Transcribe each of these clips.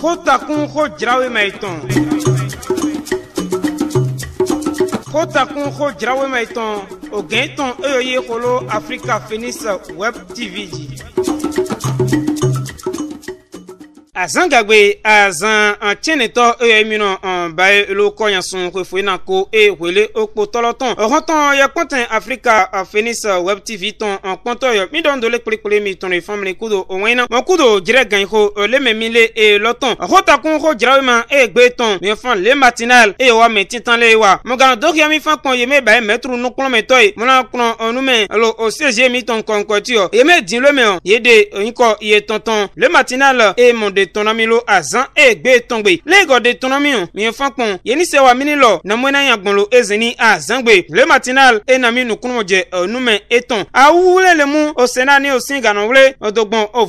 ko takun ko jirawe ma itɔn ko takun ko jirawe ma itɔn o gɛn tɔn eyo ye kolo afirika fenis web tv dzi. azan gagbe azan atsiɛnitɔ eye minɔ ɔn ba ye elo kɔnya sun fofoe na ko eye wele okpo tɔlɔtɔn ɔhɔntɔn yɛ kpɔntɛn afirika afenisa web tv tɔn ɔkpɔntɔ yɔ midɔn dole kplikpli mi tɔn ifɔmili e kudo ɔwɛn na mɔkudo jirɛ gan ko e leme mi le eye lɔtɔn ɔhɔntakun ko jirawe ma eye gbe tɔn mɛfɔn le matinal eye wa mɛ titan le wa mɔgana dɔkia mi fɛn kpɔn yeme ba ye mɛturu nukplɔmɛtɔ ye mɔna kplɔn ɔnumɛ alo o seze mi tɔn kɔnkɔti yɔ yeme din lome yɔ yede e oyikɔ iye tɔntɔn le matinal eye mɔde de lo azã eye gbe tɔngbe le egɔ de tɔnɔ mi o mi fã kpɔn wa mini lɔ namue yan gbɔn lo eze ni azã gbe le matinal ena mi nukunu dze enume etɔn awu le le mu o sena ni o si ganɔ wle o dogbɔn o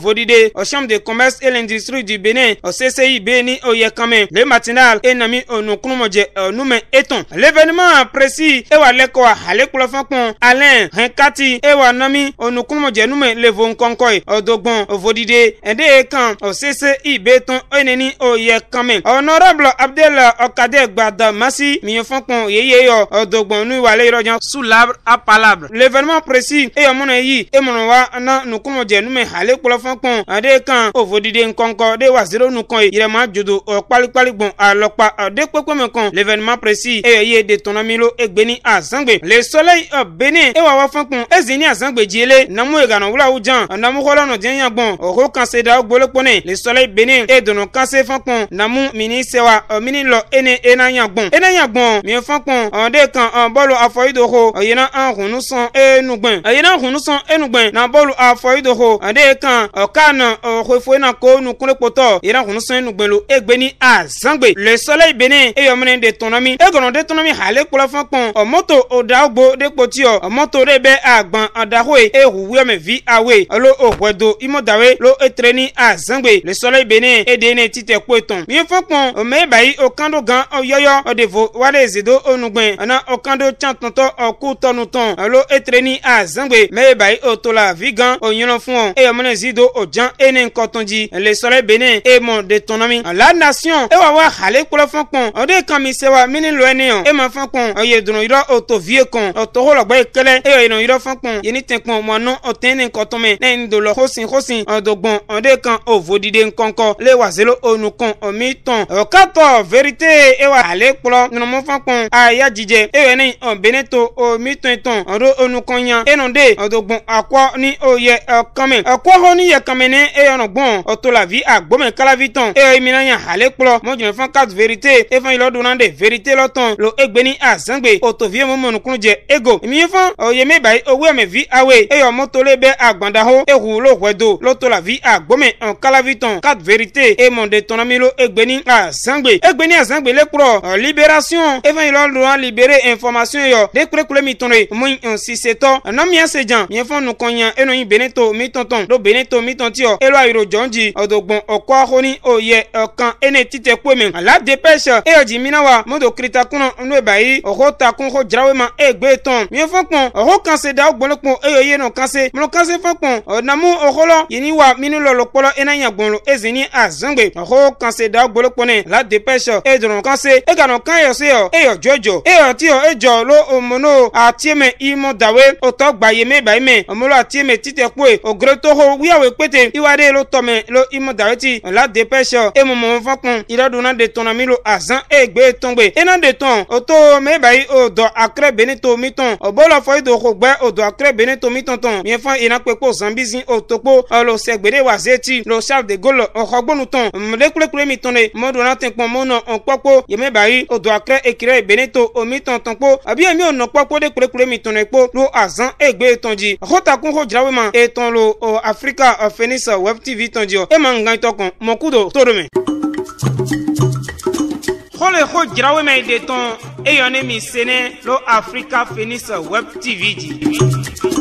de commerce et l'industrie du benin o ccib ni o le matinal ena mi o nukunu dze enume etɔn l'événement précis ewa lɛkɔ ale kplɔ fã alain hɛnkati ewa nami o nukunu dze nume le vo ŋkɔŋkɔe o dogbɔn o vo dide cc ibetun eneni oye kanme honorable abdela okade gbada masi miyofankun yeyeyo odogbonu iwale irojan sulabre apalabre l'événement précis eyomuna yi emunuwa na nukumojɛ nume ale kplɔfankun ade kan ovodide nkɔnkɔ de wa zero nukɔn ye yɛrɛma jodo ɔkpalikpali gbɔn alɔkpa ɔdekpekpeme kan l'événement précis eyɔ ye detonamilo egbeni azangbe le soleil ɔbene ewa wafankun ezini azangbe jiele namu egana wulawu jan namu xɔlɔnu diɲɛ yan gbɔn ɔho kan seda gbolo kpɔnɛ le soleil benin e dunu kase fɔkpɔn namu mini sewa ɔ eh, mini lɔ ene ena yagbɔn ena yagbɔn mi fɔkpɔn ɔ eh, de kan ɔ eh, bɔlu afɔyidoho ɔ yina an hunu sɔn enugbɛn ɔ yina hunu sɔn enugbɛn na bɔlu afɔyidoho ɔ de kan ɔ kaana ɔ xoefo na ko nukule kpɔtɔ yina hunu sɔn enugbɛn lo egbe ni a zangbe le soleil benin eyɔmine de tɔnɔmi egɔnɔ de tɔnɔmi hale kplɔ fɔkpɔn ɔ mɔto o da gbo de kpɔtiɔ ɔ mɔto de bɛ agbɔn adahoe ehu wuyɔme vi awoe alo o wɛdo imɔdawe lo etre ni a zangbe le soleil ye bene e de ne titɛ koe tɔn min fɔ kpɔn o mɛ bayi o kan gan o yɔyɔ o de fo wale zido o nugbɛn ana o kan do can tɔntɔ o k'u tɔnu tɔn alo etere ni a zangbe mɛ bayi o to la vi gan o yɔlɔ fún ọ eyɔ mɛnɛ zi do o jan e ne kɔtɔn ji le sɔrɔ bene e mɔ de tɔnɔ mi la nation e wa wa hale kplɔ fɔ kpɔn o de kan mi se wa mini lɔ ne yɔ e ma fɔ kpɔn o ye dunu yɔrɔ o to vie kɔn o tɔgɔ lɔgbɔ ye kɛlɛ e yɔ yɔrɔ yɔrɔ fɔ kpɔn yenni tɛ kpɔn mɔnɔ o tɛ ne kɔtɔn mɛ ne ye n dolɔ hosin hosin o dogbɔn o de kan o vodide kɔn kɔ le wazelo onukun omi tɔn ɔkatɔ verite ewa ale kplɔ nɔnɔmɔfɔ kpɔn aya jijɛ ewɛ ne ɔbɛnɛ to omi tɔn tɔn ɔdo onukun ya enu de ɔdogun akɔ ni oyɛ ɔkame ɔkɔhɔ ni yɛ kame ne eyɔnɔ gbɔn ɔtolavi agbome kalavi tɔn eye mina ya ale kplɔ mɔdunafɔ kat verite efan yi lɔ donna de verite lɔ tɔn lo egbe ni azangbe otovie mɔmɔnukun jɛ ego mi fɔn oyemi bayi owu ɛmɛvi awe eyɔ mɔtole bɛ agbanda ho ehu lo wɛdo lɔtolavi agbome ɔkalavi tɔn kat vérité verite e monde tɔnɔmilo egbeni azangbe egbeni azangbe le kplɔ liberation efɛn yɔrɔ lora libéré information yɔ de kulekule mi tɔnɔ ye mu nsisetɔ nɔmiase jan miɛfɔ nukɔnya eno yin beneto mi tɔntɔn do beneto mi tɔnti yɔ elo ayiro jɔnji ɔdogbɔn ɔkɔhoni oyɛ ɔkan ene titɛ kpome la depêche eyɔ euh, euh, dzi mina wa moto kirita kunu nu eba yi ɔkɔ euh, takun ko dzrawe ma egbe tɔn miɛfɔ kpɔn ɔkɔ kanse da gbɔlɔ kpɔn eyɔ yenu kanse mlɔ kanse fɔ kpɔn ɔnamu ɔkɔlɔ yini wa minu lɔlɔ kpɔlɔ ena nyagbɔnlo ezi ni azungbe ho kanse da gbolo kpone la depesho e dron kanse e gano kan yo se yo e yo jojo e yo ti yo e jo lo omono atieme imo dawe o to gbaye me baye me omolo atieme tite kwe o gre to ho wiawe pete iwade lo tome lo imo dawe ti la depesho e mo mo fakun irodun na de tonami lo azan e gbe tongbe e na de ton o to me baye o do akre benito miton o bolo fo ido ko gbe o do akre benito miton ton mi fon ina pepo zambizi o topo o lo segbede wa zeti lo chef de golo oxɔgbɔnu tɔn mɔdekplekple mi tɔn ne mɔdona te kpɔn mɔnɔ ɔnkpɔkpo yeme bayi odo akre ekire beneto omi tɔn tɔn kpo abi emi onɔ kpɔkpo de kplekple mi tɔn ne kpo lo azan egbe tɔn dzi xɔtakun xɔ dzrawe ma etɔn lo o africa phoenix web tv tɔn dzi o ema ŋgan tɔ kɔn mɔkudo to ɖome. xɔle xɔ dzrawe ma yi de tɔn eyɔ ne mi sene lo africa phoenix web tv dzi.